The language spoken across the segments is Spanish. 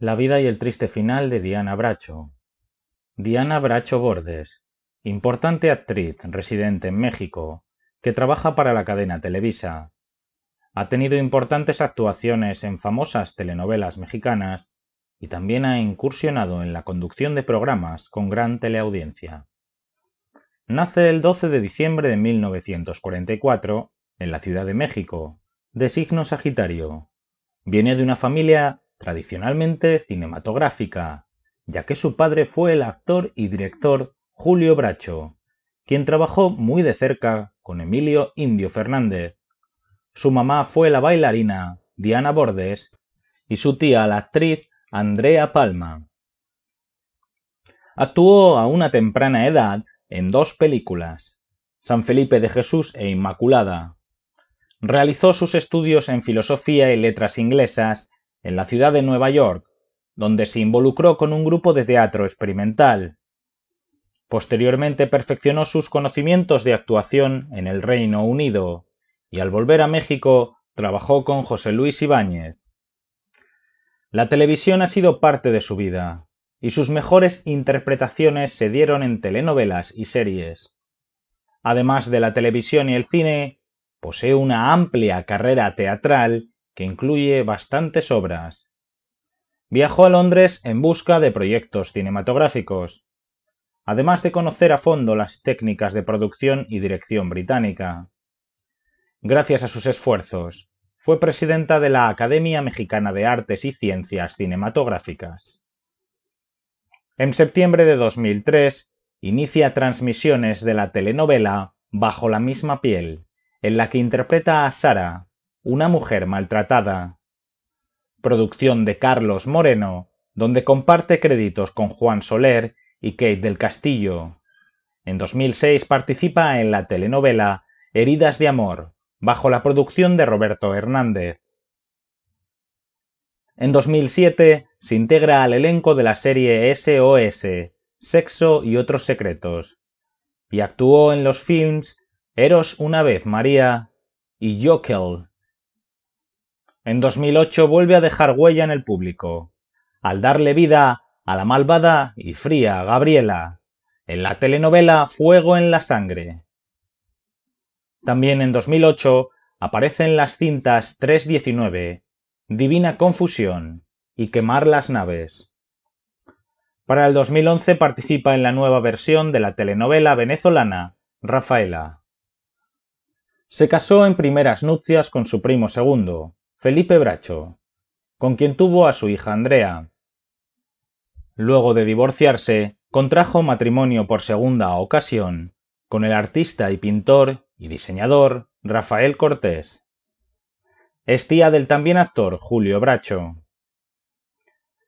La vida y el triste final de Diana Bracho. Diana Bracho Bordes, importante actriz residente en México, que trabaja para la cadena Televisa. Ha tenido importantes actuaciones en famosas telenovelas mexicanas y también ha incursionado en la conducción de programas con gran teleaudiencia. Nace el 12 de diciembre de 1944 en la Ciudad de México, de signo Sagitario. Viene de una familia tradicionalmente cinematográfica, ya que su padre fue el actor y director Julio Bracho, quien trabajó muy de cerca con Emilio Indio Fernández. Su mamá fue la bailarina Diana Bordes y su tía la actriz Andrea Palma. Actuó a una temprana edad en dos películas, San Felipe de Jesús e Inmaculada. Realizó sus estudios en filosofía y letras inglesas en la ciudad de Nueva York, donde se involucró con un grupo de teatro experimental. Posteriormente perfeccionó sus conocimientos de actuación en el Reino Unido y al volver a México trabajó con José Luis Ibáñez. La televisión ha sido parte de su vida y sus mejores interpretaciones se dieron en telenovelas y series. Además de la televisión y el cine, posee una amplia carrera teatral que incluye bastantes obras. Viajó a Londres en busca de proyectos cinematográficos, además de conocer a fondo las técnicas de producción y dirección británica. Gracias a sus esfuerzos, fue presidenta de la Academia Mexicana de Artes y Ciencias Cinematográficas. En septiembre de 2003, inicia transmisiones de la telenovela Bajo la misma piel, en la que interpreta a Sara, una mujer maltratada. Producción de Carlos Moreno, donde comparte créditos con Juan Soler y Kate del Castillo. En 2006 participa en la telenovela Heridas de Amor, bajo la producción de Roberto Hernández. En 2007 se integra al elenco de la serie SOS, Sexo y otros secretos, y actuó en los films Eros una vez María y Jokel en 2008 vuelve a dejar huella en el público, al darle vida a la malvada y fría Gabriela, en la telenovela Fuego en la Sangre. También en 2008 aparece en las cintas 319, Divina Confusión y Quemar las Naves. Para el 2011 participa en la nueva versión de la telenovela venezolana Rafaela. Se casó en primeras nupcias con su primo segundo, Felipe Bracho, con quien tuvo a su hija Andrea. Luego de divorciarse, contrajo matrimonio por segunda ocasión con el artista y pintor y diseñador Rafael Cortés. Es tía del también actor Julio Bracho.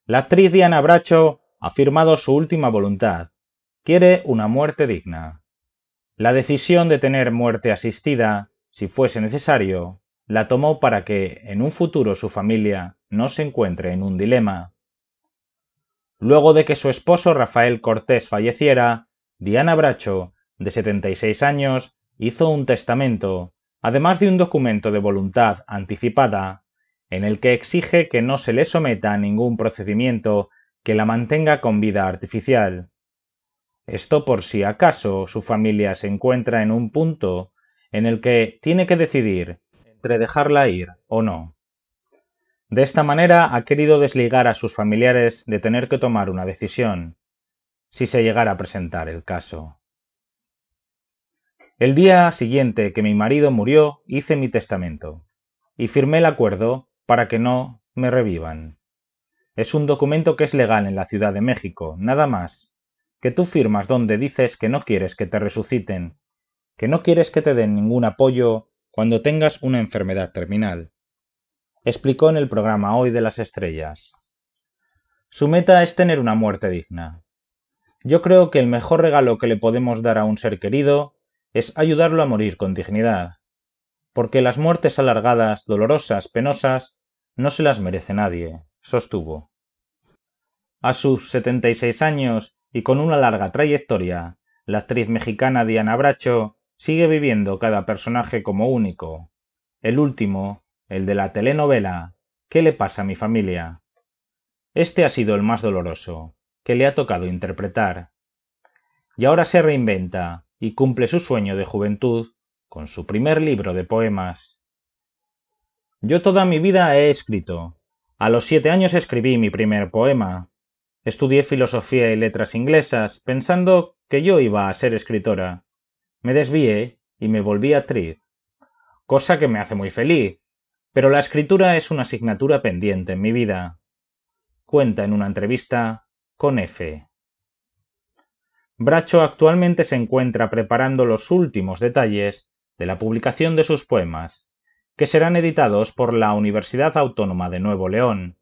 La actriz Diana Bracho ha firmado su última voluntad. Quiere una muerte digna. La decisión de tener muerte asistida, si fuese necesario, la tomó para que en un futuro su familia no se encuentre en un dilema. Luego de que su esposo Rafael Cortés falleciera, Diana Bracho, de 76 años, hizo un testamento, además de un documento de voluntad anticipada, en el que exige que no se le someta a ningún procedimiento que la mantenga con vida artificial. Esto por si acaso su familia se encuentra en un punto en el que tiene que decidir dejarla ir o no. De esta manera ha querido desligar a sus familiares de tener que tomar una decisión, si se llegara a presentar el caso. El día siguiente que mi marido murió hice mi testamento y firmé el acuerdo para que no me revivan. Es un documento que es legal en la Ciudad de México, nada más, que tú firmas donde dices que no quieres que te resuciten, que no quieres que te den ningún apoyo cuando tengas una enfermedad terminal. Explicó en el programa Hoy de las Estrellas. Su meta es tener una muerte digna. Yo creo que el mejor regalo que le podemos dar a un ser querido es ayudarlo a morir con dignidad, porque las muertes alargadas, dolorosas, penosas, no se las merece nadie, sostuvo. A sus 76 años y con una larga trayectoria, la actriz mexicana Diana Bracho sigue viviendo cada personaje como único, el último, el de la telenovela, ¿Qué le pasa a mi familia? Este ha sido el más doloroso, que le ha tocado interpretar. Y ahora se reinventa y cumple su sueño de juventud con su primer libro de poemas. Yo toda mi vida he escrito. A los siete años escribí mi primer poema. Estudié filosofía y letras inglesas pensando que yo iba a ser escritora me desvié y me volví actriz, cosa que me hace muy feliz, pero la escritura es una asignatura pendiente en mi vida. Cuenta en una entrevista con F. Bracho actualmente se encuentra preparando los últimos detalles de la publicación de sus poemas, que serán editados por la Universidad Autónoma de Nuevo León.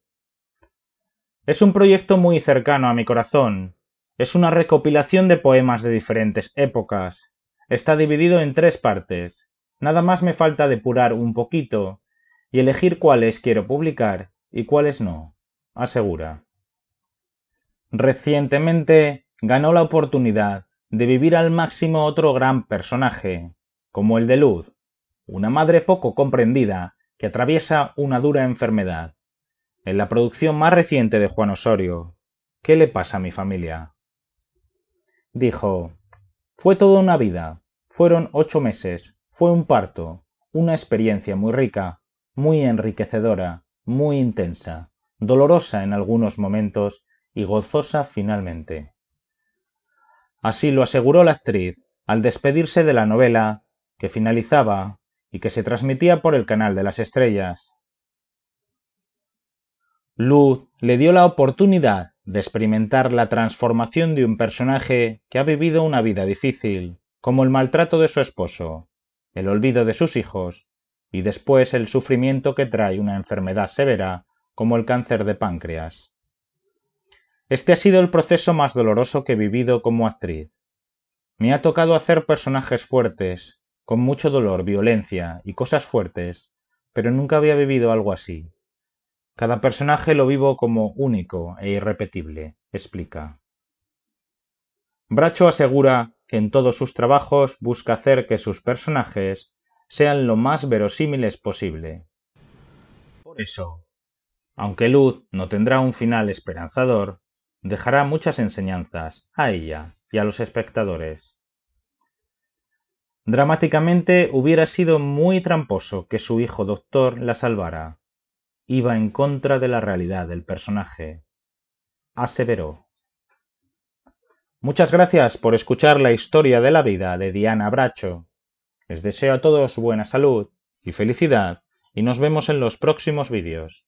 Es un proyecto muy cercano a mi corazón. Es una recopilación de poemas de diferentes épocas, Está dividido en tres partes. Nada más me falta depurar un poquito y elegir cuáles quiero publicar y cuáles no, asegura. Recientemente ganó la oportunidad de vivir al máximo otro gran personaje, como el de Luz, una madre poco comprendida que atraviesa una dura enfermedad. En la producción más reciente de Juan Osorio, ¿Qué le pasa a mi familia? Dijo, fue toda una vida, fueron ocho meses, fue un parto, una experiencia muy rica, muy enriquecedora, muy intensa, dolorosa en algunos momentos y gozosa finalmente. Así lo aseguró la actriz al despedirse de la novela, que finalizaba y que se transmitía por el canal de las estrellas. Luz le dio la oportunidad de experimentar la transformación de un personaje que ha vivido una vida difícil, como el maltrato de su esposo, el olvido de sus hijos y después el sufrimiento que trae una enfermedad severa como el cáncer de páncreas. Este ha sido el proceso más doloroso que he vivido como actriz. Me ha tocado hacer personajes fuertes, con mucho dolor, violencia y cosas fuertes, pero nunca había vivido algo así. Cada personaje lo vivo como único e irrepetible, explica. Bracho asegura que en todos sus trabajos busca hacer que sus personajes sean lo más verosímiles posible. Por eso, aunque Luz no tendrá un final esperanzador, dejará muchas enseñanzas a ella y a los espectadores. Dramáticamente hubiera sido muy tramposo que su hijo doctor la salvara. Iba en contra de la realidad del personaje. Aseveró. Muchas gracias por escuchar la historia de la vida de Diana Bracho. Les deseo a todos buena salud y felicidad y nos vemos en los próximos vídeos.